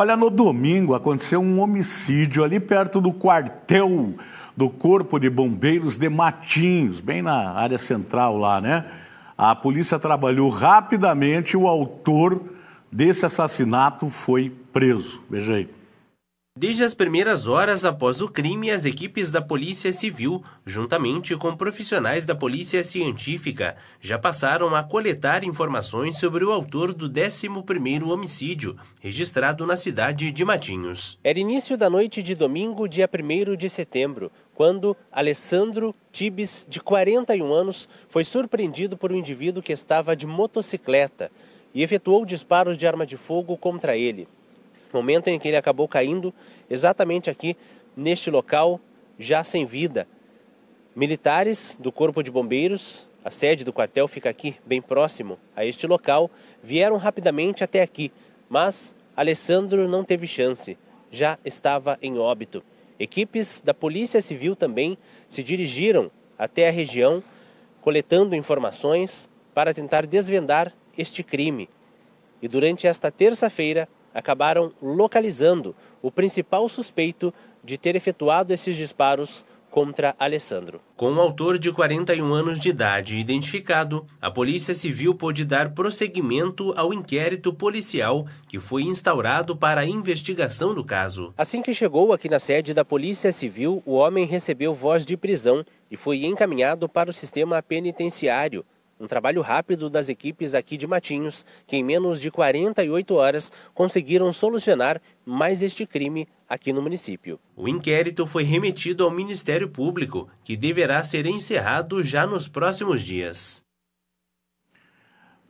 Olha, no domingo aconteceu um homicídio ali perto do quartel do Corpo de Bombeiros de Matinhos, bem na área central lá, né? A polícia trabalhou rapidamente, o autor desse assassinato foi preso. Veja aí. Desde as primeiras horas após o crime, as equipes da Polícia Civil, juntamente com profissionais da Polícia Científica, já passaram a coletar informações sobre o autor do 11º homicídio, registrado na cidade de Matinhos. Era início da noite de domingo, dia 1 de setembro, quando Alessandro Tibes, de 41 anos, foi surpreendido por um indivíduo que estava de motocicleta e efetuou disparos de arma de fogo contra ele momento em que ele acabou caindo exatamente aqui neste local, já sem vida. Militares do Corpo de Bombeiros, a sede do quartel fica aqui, bem próximo a este local, vieram rapidamente até aqui, mas Alessandro não teve chance, já estava em óbito. Equipes da Polícia Civil também se dirigiram até a região, coletando informações para tentar desvendar este crime. E durante esta terça-feira, acabaram localizando o principal suspeito de ter efetuado esses disparos contra Alessandro. Com o autor de 41 anos de idade identificado, a Polícia Civil pôde dar prosseguimento ao inquérito policial que foi instaurado para a investigação do caso. Assim que chegou aqui na sede da Polícia Civil, o homem recebeu voz de prisão e foi encaminhado para o sistema penitenciário um trabalho rápido das equipes aqui de Matinhos, que em menos de 48 horas conseguiram solucionar mais este crime aqui no município. O inquérito foi remetido ao Ministério Público, que deverá ser encerrado já nos próximos dias.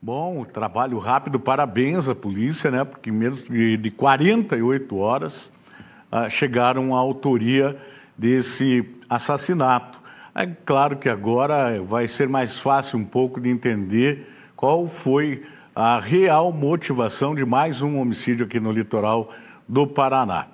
Bom, trabalho rápido, parabéns à polícia, né? Porque em menos de 48 horas ah, chegaram à autoria desse assassinato. É claro que agora vai ser mais fácil um pouco de entender qual foi a real motivação de mais um homicídio aqui no litoral do Paraná.